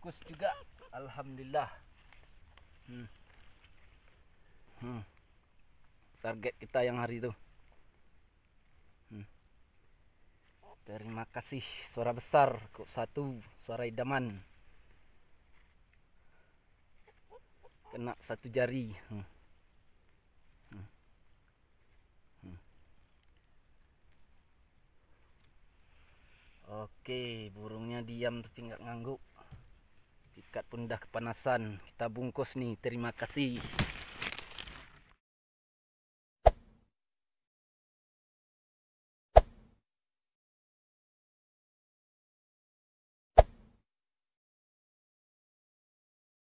bungkus juga alhamdulillah hmm. Hmm. target kita yang hari itu hmm. terima kasih suara besar kok satu suara idaman kena satu jari hmm. hmm. hmm. Oke, burungnya diam tapi nggak ngangguk. Kat pun dah kepanasan. Kita bungkus nih. Terima kasih.